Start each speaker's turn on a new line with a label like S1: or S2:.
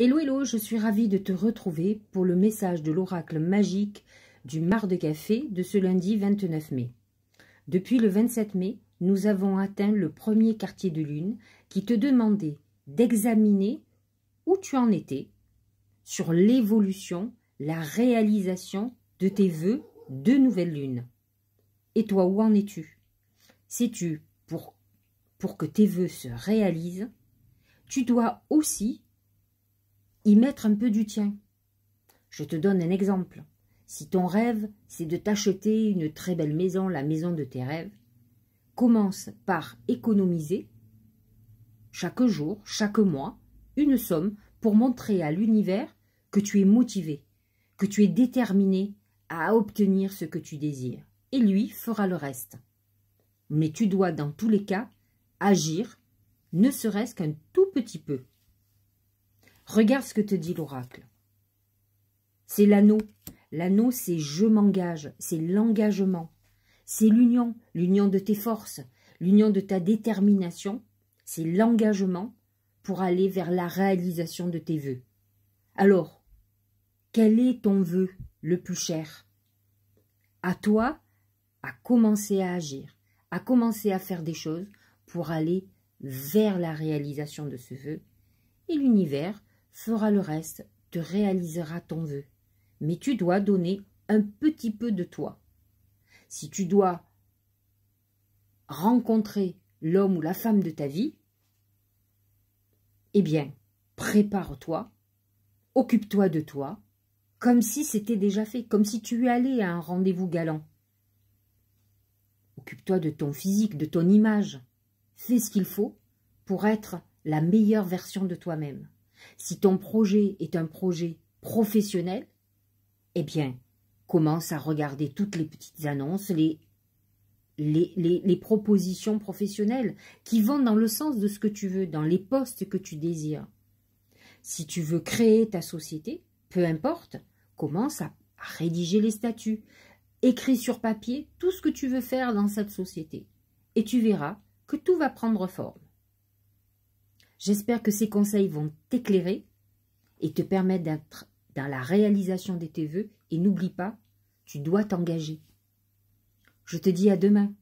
S1: Hello, hello, je suis ravie de te retrouver pour le message de l'oracle magique du Mar de Café de ce lundi 29 mai. Depuis le 27 mai, nous avons atteint le premier quartier de lune qui te demandait d'examiner où tu en étais sur l'évolution, la réalisation de tes voeux de nouvelle lune. Et toi, où en es-tu Sais-tu, pour, pour que tes vœux se réalisent, tu dois aussi y mettre un peu du tien. Je te donne un exemple. Si ton rêve, c'est de t'acheter une très belle maison, la maison de tes rêves, commence par économiser chaque jour, chaque mois, une somme pour montrer à l'univers que tu es motivé, que tu es déterminé à obtenir ce que tu désires, et lui fera le reste. Mais tu dois dans tous les cas agir, ne serait-ce qu'un tout petit peu. Regarde ce que te dit l'oracle. C'est l'anneau. L'anneau, c'est je m'engage, c'est l'engagement. C'est l'union, l'union de tes forces, l'union de ta détermination, c'est l'engagement pour aller vers la réalisation de tes vœux. Alors, quel est ton vœu le plus cher À toi, à commencer à agir, à commencer à faire des choses pour aller vers la réalisation de ce vœu, et l'univers fera le reste, te réalisera ton vœu. Mais tu dois donner un petit peu de toi. Si tu dois rencontrer l'homme ou la femme de ta vie, eh bien, prépare-toi, occupe-toi de toi, comme si c'était déjà fait, comme si tu allais à un rendez-vous galant. Occupe-toi de ton physique, de ton image. Fais ce qu'il faut pour être la meilleure version de toi-même. Si ton projet est un projet professionnel, eh bien, commence à regarder toutes les petites annonces, les, les, propositions professionnelles qui vont dans le sens de ce que tu veux, dans les postes que tu désires. Si tu veux créer ta société, peu importe, commence à rédiger les statuts. Écris sur papier tout ce que tu veux faire dans cette société. Et tu verras que tout va prendre forme. J'espère que ces conseils vont t'éclairer et te permettre d'être dans la réalisation de tes vœux. Et n'oublie pas, tu dois t'engager. Je te dis à demain.